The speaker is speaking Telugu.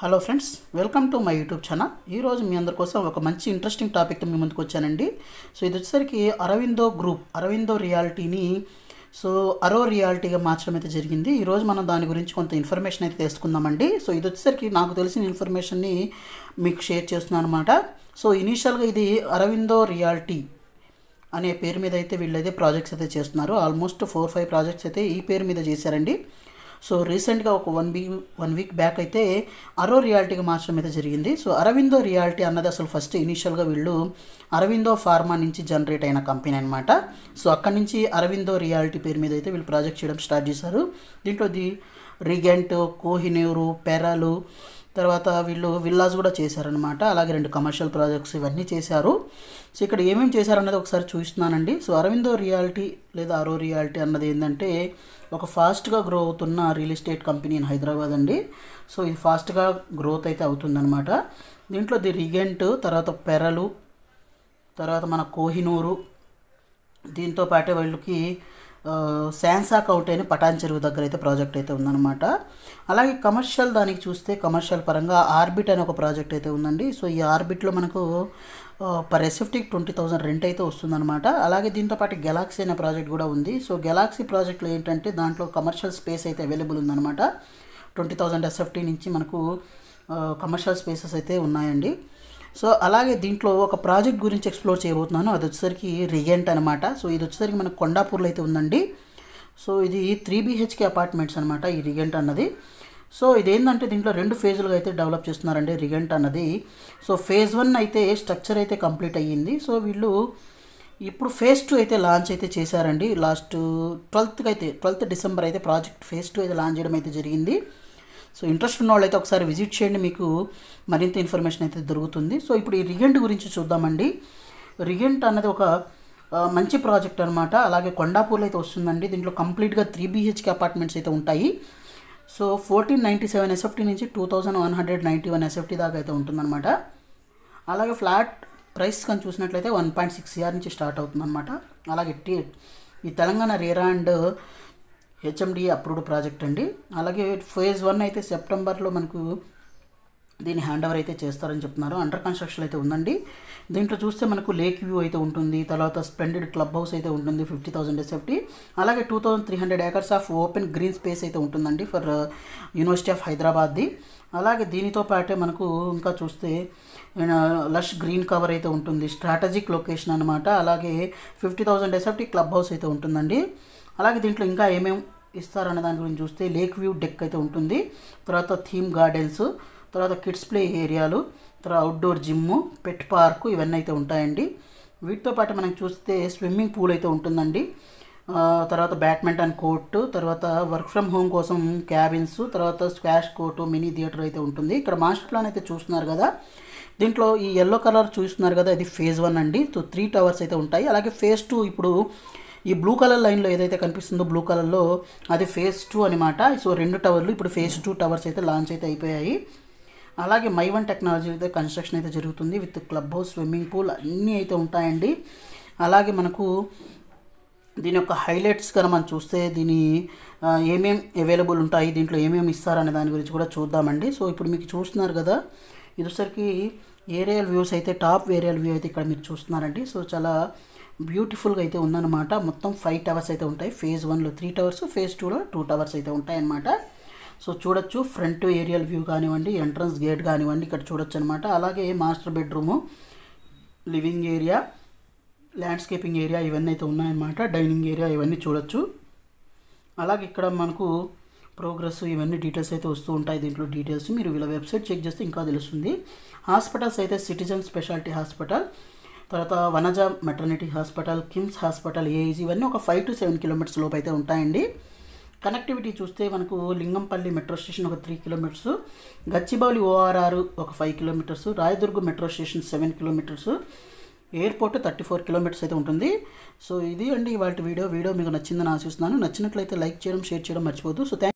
hello friends welcome to my YouTube channel ఈరోజు మీ అందరి కోసం ఒక మంచి ఇంట్రెస్టింగ్ టాపిక్తో మీ ముందుకు వచ్చానండి సో ఇది వచ్చేసరికి అరవిందో గ్రూప్ అరవిందో రియాలిటీని సో అరో రియాలిటీగా మార్చడం అయితే జరిగింది ఈరోజు మనం దాని గురించి కొంత ఇన్ఫర్మేషన్ అయితే తెలుసుకుందామండి సో ఇది వచ్చేసరికి నాకు తెలిసిన ఇన్ఫర్మేషన్ని మీకు షేర్ చేస్తున్నాను అనమాట సో ఇనీషియల్గా ఇది అరవిందో రియాలిటీ అనే పేరు మీద అయితే వీళ్ళైతే ప్రాజెక్ట్స్ అయితే చేస్తున్నారు ఆల్మోస్ట్ ఫోర్ ఫైవ్ ప్రాజెక్ట్స్ అయితే ఈ పేరు మీద చేశారండి సో రీసెంట్గా ఒక one week one week back అయితే అరో రియాలిటీగా మార్చడం అయితే జరిగింది సో అరవిందో రియాలిటీ అన్నది అసలు ఫస్ట్ ఇనీషియల్గా వీళ్ళు అరవిందో ఫార్మా నుంచి జనరేట్ అయిన కంపెనీ అనమాట సో అక్కడి నుంచి అరవిందో రియాలిటీ పేరు మీద అయితే వీళ్ళు ప్రాజెక్ట్ చేయడం స్టార్ట్ చేశారు దీంట్లో ది రిగెంట్ కోహినేరు పెరలు తర్వాత వీళ్ళు విల్లాస్ కూడా చేశారనమాట అలాగే రెండు కమర్షియల్ ప్రాజెక్ట్స్ ఇవన్నీ చేశారు సో ఇక్కడ ఏమేమి చేశారన్నది ఒకసారి చూస్తున్నానండి సో అరవిందో రియాలిటీ లేదా అరో రియాలిటీ అన్నది ఏంటంటే ఒక ఫాస్ట్గా గ్రో అవుతున్న real estate company in Hyderabad అండి సో ఇది ఫాస్ట్గా గ్రోత్ అయితే అవుతుందనమాట దీంట్లో ది రిగెంట్ తర్వాత పెరలు తర్వాత మన కోహినూరు దీంతో పాటే వీళ్ళకి శాన్సా కౌట్ అయిన పటాన్ చెరువు దగ్గర అయితే ప్రాజెక్ట్ అయితే ఉందన్నమాట అలాగే కమర్షియల్ దానికి చూస్తే కమర్షియల్ పరంగా ఆర్బిట్ అనే ఒక ప్రాజెక్ట్ అయితే ఉందండి సో ఈ ఆర్బిట్లో మనకు పర్ ఎసెఫ్టిక్ ట్వంటీ థౌసండ్ రెంట్ అయితే వస్తుందన్నమాట అలాగే దీంతోపాటు గెలాక్సీ అనే ప్రాజెక్ట్ కూడా ఉంది సో గెలాక్సీ ప్రాజెక్ట్లో ఏంటంటే దాంట్లో కమర్షియల్ స్పేస్ అయితే అవైలబుల్ ఉందన్నమాట ట్వంటీ థౌజండ్ ఎస్ఎఫ్టీ నుంచి మనకు కమర్షియల్ స్పేసెస్ అయితే ఉన్నాయండి సో అలాగే దీంట్లో ఒక ప్రాజెక్ట్ గురించి ఎక్స్ప్లోర్ చేయబోతున్నాను అది వచ్చేసరికి రిగెంట్ అనమాట సో ఇది వచ్చేసరికి మనకు కొండాపూర్లో అయితే ఉందండి సో ఇది త్రీ బీహెచ్కే అపార్ట్మెంట్స్ అనమాట ఈ రిగెంట్ అన్నది సో ఇదేంటంటే దీంట్లో రెండు ఫేజులుగా అయితే డెవలప్ చేస్తున్నారండి రిగెంట్ అన్నది సో ఫేజ్ వన్ అయితే స్ట్రక్చర్ అయితే కంప్లీట్ అయ్యింది సో వీళ్ళు ఇప్పుడు ఫేజ్ టూ అయితే లాంచ్ అయితే చేశారండి లాస్ట్ ట్వెల్త్కి అయితే ట్వెల్త్ డిసెంబర్ అయితే ప్రాజెక్ట్ ఫేజ్ టూ అయితే లాంచ్ చేయడం అయితే జరిగింది సో ఇంట్రెస్ట్ ఉన్న వాళ్ళైతే ఒకసారి విజిట్ చేయండి మీకు మరింత ఇన్ఫర్మేషన్ అయితే దొరుకుతుంది సో ఇప్పుడు ఈ రిగెంట్ గురించి చూద్దామండి రిగెంట్ అన్నది ఒక మంచి ప్రాజెక్ట్ అనమాట అలాగే కొండాపూర్లో అయితే వస్తుందండి దీంట్లో కంప్లీట్గా త్రీ బీహెచ్కే అపార్ట్మెంట్స్ అయితే ఉంటాయి so fourteen ninety seven SFT నుంచి two thousand one hundred ninety one SFT దాకా అయితే ఉంటుందన్నమాట అలాగే ఫ్లాట్ ప్రైస్ కానీ చూసినట్లయితే వన్ పాయింట్ సిక్స్ ఇయర్ నుంచి స్టార్ట్ అవుతుందన్నమాట అలాగే టీ ఈ Telangana RERA and HMD approved project అండి అలాగే ఫేజ్ వన్ అయితే సెప్టెంబర్లో మనకు దీన్ని హ్యాండ్ ఓవర్ అయితే చేస్తారని చెప్తున్నారు అండర్ కన్స్ట్రక్షన్ అయితే ఉందండి దీంట్లో చూస్తే మనకు లేక్ వ్యూ అయితే ఉంటుంది తర్వాత స్ప్లెండెడ్ క్లబ్ హౌస్ అయితే ఉంటుంది ఫిఫ్టీ థౌసండ్ ఎస్ఎఫ్టీ అలాగే two thousand three hundred acres of open green space అయితే ఉంటుందండి ఫర్ యూనివర్సిటీ ఆఫ్ హైదరాబాద్ది అలాగే దీనితో పాటే మనకు ఇంకా చూస్తే లష్ గ్రీన్ కవర్ అయితే ఉంటుంది స్ట్రాటజిక్ లొకేషన్ అనమాట అలాగే fifty thousand SFT club house అయితే ఉంటుందండి అలాగే దీంట్లో ఇంకా ఏమేమి ఇస్తారన్న దాని గురించి చూస్తే లేక్ వ్యూ డెక్ అయితే ఉంటుంది తర్వాత థీమ్ గార్డెన్స్ తర్వాత కిడ్స్ ప్లే ఏరియాలు తర్వాత అవుట్డోర్ జిమ్ పెట్ పార్కు ఇవన్నీ అయితే ఉంటాయండి వీటితో పాటు మనం చూస్తే స్విమ్మింగ్ పూల్ అయితే ఉంటుందండి తర్వాత బ్యాడ్మింటన్ కోర్టు తర్వాత వర్క్ ఫ్రమ్ హోమ్ కోసం క్యాబిన్స్ తర్వాత స్క్వాష్ కోర్టు మినీ థియేటర్ అయితే ఉంటుంది ఇక్కడ మాస్టర్ ప్లాన్ అయితే చూస్తున్నారు కదా దీంట్లో ఈ ఎల్లో కలర్ చూస్తున్నారు కదా ఇది ఫేజ్ వన్ అండి సో త్రీ టవర్స్ అయితే ఉంటాయి అలాగే ఫేజ్ టూ ఇప్పుడు ఈ బ్లూ కలర్ లైన్లో ఏదైతే కనిపిస్తుందో బ్లూ కలర్లో అది ఫేజ్ టూ అనమాట సో రెండు టవర్లు ఇప్పుడు ఫేజ్ టూ టవర్స్ అయితే లాంచ్ అయితే అయిపోయాయి అలాగే మై వన్ టెక్నాలజీ అయితే కన్స్ట్రక్షన్ అయితే జరుగుతుంది with club house swimming pool అన్నీ అయితే ఉంటాయండి అలాగే మనకు దీని యొక్క హైలైట్స్ కనుక మనం చూస్తే దీని ఏమేం అవైలబుల్ ఉంటాయి దీంట్లో ఏమేమి ఇస్తారనే దాని గురించి కూడా చూద్దామండి సో ఇప్పుడు మీకు చూస్తున్నారు కదా ఇదిసరికి ఏరియల్ వ్యూస్ అయితే టాప్ ఏరియల్ వ్యూ అయితే ఇక్కడ మీరు చూస్తున్నారండి సో చాలా బ్యూటిఫుల్గా అయితే ఉందన్నమాట మొత్తం ఫైవ్ టవర్స్ అయితే ఉంటాయి ఫేజ్ వన్లో త్రీ టవర్స్ ఫేజ్ టూలో టూ టవర్స్ అయితే ఉంటాయన్నమాట సో చూడొచ్చు ఫ్రంట్ ఏరియల్ వ్యూ కానివ్వండి ఎంట్రన్స్ గేట్ కానివ్వండి ఇక్కడ చూడొచ్చు అనమాట అలాగే master bedroom living area landscaping area ఇవన్నీ అయితే ఉన్నాయన్నమాట డైనింగ్ ఏరియా ఇవన్నీ చూడొచ్చు అలాగే ఇక్కడ మనకు ప్రోగ్రెస్ ఇవన్నీ డీటెయిల్స్ అయితే వస్తూ ఉంటాయి దీంట్లో డీటెయిల్స్ మీరు వీళ్ళ వెబ్సైట్ చెక్ చేస్తే ఇంకా తెలుస్తుంది హాస్పిటల్స్ అయితే సిటిజన్ స్పెషాలిటీ హాస్పిటల్ తర్వాత Vanaja maternity hospital KIMS hospital AIG e ఇవన్నీ ఒక ఫైవ్ టు సెవెన్ కిలోమీటర్స్ లోపు అయితే ఉంటాయండి కనెక్టివిటీ చూస్తే మనకు లింగంపల్లి మెట్రో స్టేషన్ ఒక త్రీ కిలోమీటర్స్ గచ్చిబౌలి ఓఆర్ఆర్ ఒక five kilometres Rayadurg metro station seven kilometres airport thirty four kilometres అయితే ఉంటుంది సో ఇది అండి వాటి వీడియో వీడియో మీకు నచ్చిందని ఆశిస్తున్నాను నచ్చినట్లయితే లైక్ చేయడం షేర్ చేయడం మర్చిపోదు సో థ్యాంక్